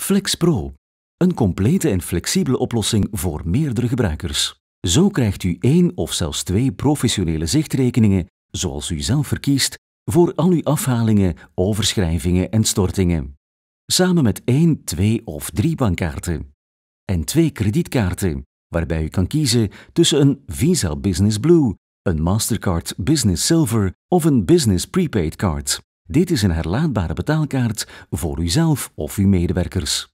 FlexPro. Een complete en flexibele oplossing voor meerdere gebruikers. Zo krijgt u één of zelfs twee professionele zichtrekeningen, zoals u zelf verkiest, voor al uw afhalingen, overschrijvingen en stortingen. Samen met één, twee of drie bankkaarten. En twee kredietkaarten, waarbij u kan kiezen tussen een Visa Business Blue, een Mastercard Business Silver of een Business Prepaid Card. Dit is een herlaadbare betaalkaart voor uzelf of uw medewerkers.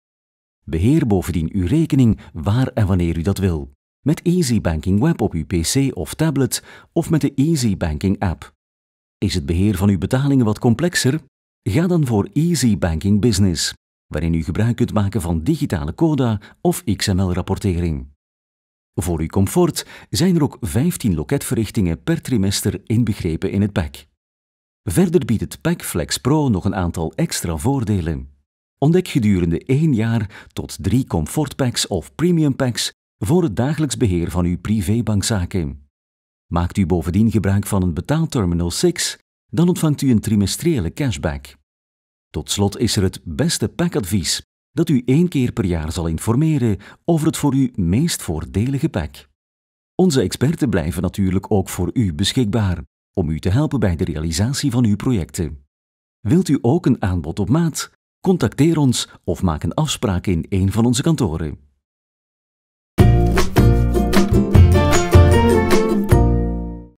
Beheer bovendien uw rekening waar en wanneer u dat wil. Met Easy Banking Web op uw PC of tablet of met de Easy Banking app. Is het beheer van uw betalingen wat complexer? Ga dan voor Easy Banking Business, waarin u gebruik kunt maken van digitale coda of XML-rapportering. Voor uw comfort zijn er ook 15 loketverrichtingen per trimester inbegrepen in het pack. Verder biedt het PackFlex Pro nog een aantal extra voordelen. Ontdek gedurende één jaar tot drie comfortpacks of premium packs voor het dagelijks beheer van uw privébankzaken. Maakt u bovendien gebruik van een betaalterminal 6, dan ontvangt u een trimestriële cashback. Tot slot is er het beste packadvies dat u één keer per jaar zal informeren over het voor u meest voordelige pack. Onze experten blijven natuurlijk ook voor u beschikbaar om u te helpen bij de realisatie van uw projecten. Wilt u ook een aanbod op maat? Contacteer ons of maak een afspraak in een van onze kantoren.